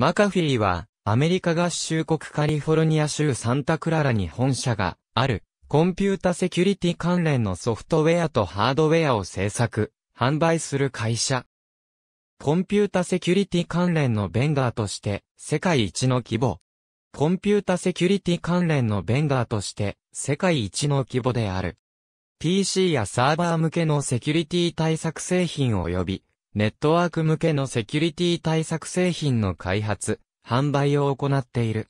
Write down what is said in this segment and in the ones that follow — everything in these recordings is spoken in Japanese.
マカフィーは、アメリカ合衆国カリフォルニア州サンタクララに本社がある、コンピュータセキュリティ関連のソフトウェアとハードウェアを制作、販売する会社。コンピュータセキュリティ関連のベンダーとして、世界一の規模。コンピュータセキュリティ関連のベンダーとして、世界一の規模である。PC やサーバー向けのセキュリティ対策製品及び、ネットワーク向けのセキュリティ対策製品の開発、販売を行っている。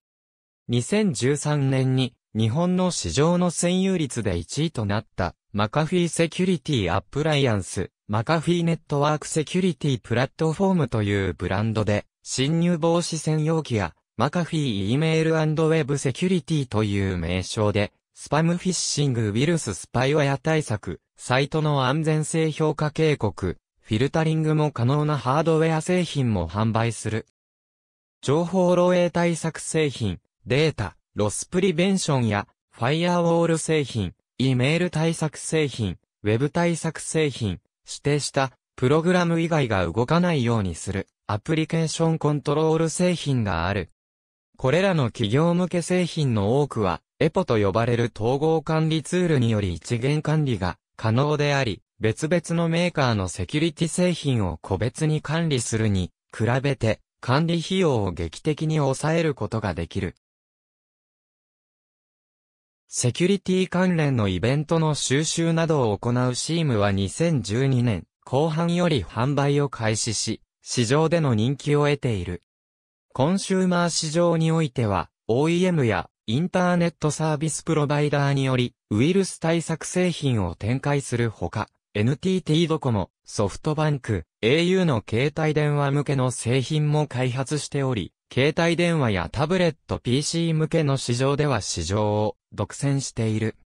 2013年に日本の市場の占有率で1位となったマカフィーセキュリティアップライアンス、マカフィーネットワークセキュリティプラットフォームというブランドで侵入防止専用機やマカフィー E メールウェブセキュリティという名称でスパムフィッシングウィルススパイウェア対策、サイトの安全性評価警告、フィルタリングも可能なハードウェア製品も販売する。情報漏洩対策製品、データ、ロスプリベンションや、ファイアウォール製品、イメール対策製品、ウェブ対策製品、指定した、プログラム以外が動かないようにする、アプリケーションコントロール製品がある。これらの企業向け製品の多くは、エポと呼ばれる統合管理ツールにより一元管理が可能であり、別々のメーカーのセキュリティ製品を個別に管理するに、比べて管理費用を劇的に抑えることができる。セキュリティ関連のイベントの収集などを行うシームは2012年後半より販売を開始し、市場での人気を得ている。コンシューマー市場においては、OEM やインターネットサービスプロバイダーにより、ウイルス対策製品を展開するほか、NTT ドコモ、ソフトバンク、au の携帯電話向けの製品も開発しており、携帯電話やタブレット PC 向けの市場では市場を独占している。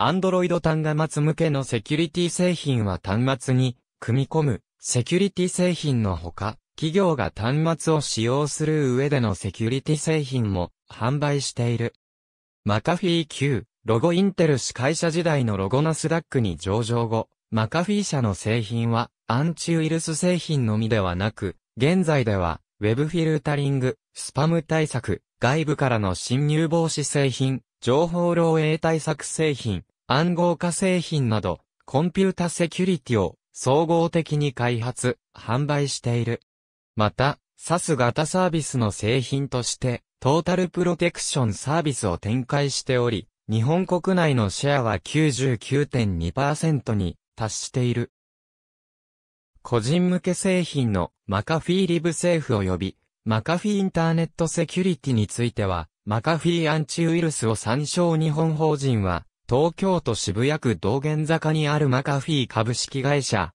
Android 端末向けのセキュリティ製品は端末に組み込むセキュリティ製品のほか、企業が端末を使用する上でのセキュリティ製品も販売している。マカフィー Q、ロゴインテル司会社時代のロゴナスダックに上場後、マカフィー社の製品は、アンチウイルス製品のみではなく、現在では、ウェブフィルタリング、スパム対策、外部からの侵入防止製品、情報漏洩対策製品、暗号化製品など、コンピュータセキュリティを総合的に開発、販売している。また、SAS 型サービスの製品として、トータルプロテクションサービスを展開しており、日本国内のシェアは99.2%に達している。個人向け製品のマカフィーリブセーフ及びマカフィーインターネットセキュリティについては、マカフィーアンチウイルスを参照日本法人は、東京都渋谷区道玄坂にあるマカフィー株式会社。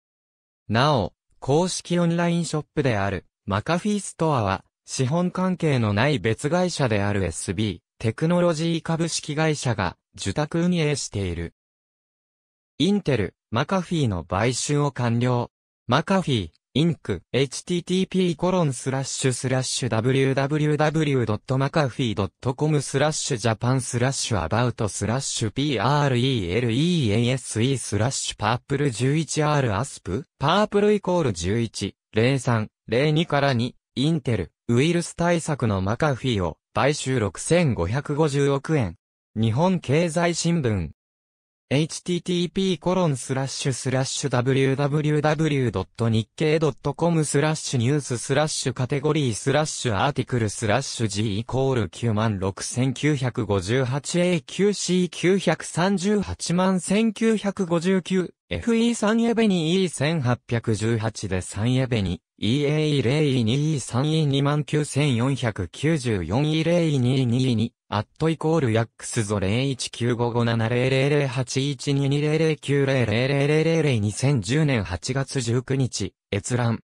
なお、公式オンラインショップである、マカフィーストアは、資本関係のない別会社である SB、テクノロジー株式会社が、受託運営している。インテル、マカフィーの買収を完了。マカフィー、インク、http コロンスラッシュスラッシュ www.macafee.com スラッシュジャパンスラッシュアバウトスラッシュ prelease スラッシュパープル 11r アスプパープルイコール11、03、02から2、インテル、ウイルス対策のマカフィーを買収6550億円。日本経済新聞 http://www.nikkei.com スラッシュニューススラッシュカテゴリースラッシュアーティクルスラッシュ G イコール 96958AQC938959FE3 エベニ E1818 で3エベニ e a e 0 2 e 3 e 2 9 4 9 4 e 0 2 2 2 2アットイコールヤックスゾ0195570008122009000002010年8月19日、閲覧。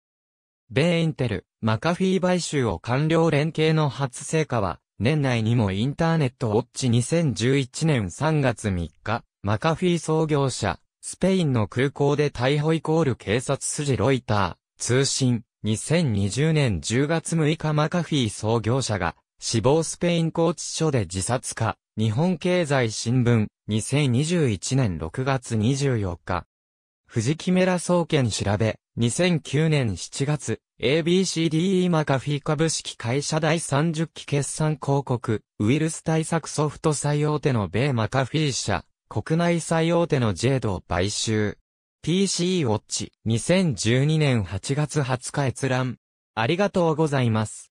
米インテル、マカフィー買収を完了連携の初成果は、年内にもインターネットウォッチ2011年3月3日、マカフィー創業者、スペインの空港で逮捕イコール警察筋ロイター。通信、2020年10月6日マカフィー創業者が、死亡スペイン拘置所で自殺か、日本経済新聞、2021年6月24日。藤木メラ総研調べ、2009年7月、ABCDE マカフィ株式会社第30期決算広告、ウイルス対策ソフト最大手の米マカフィー社、国内最大手のジェイドを買収。PC ウォッチ2012年8月20日閲覧。ありがとうございます。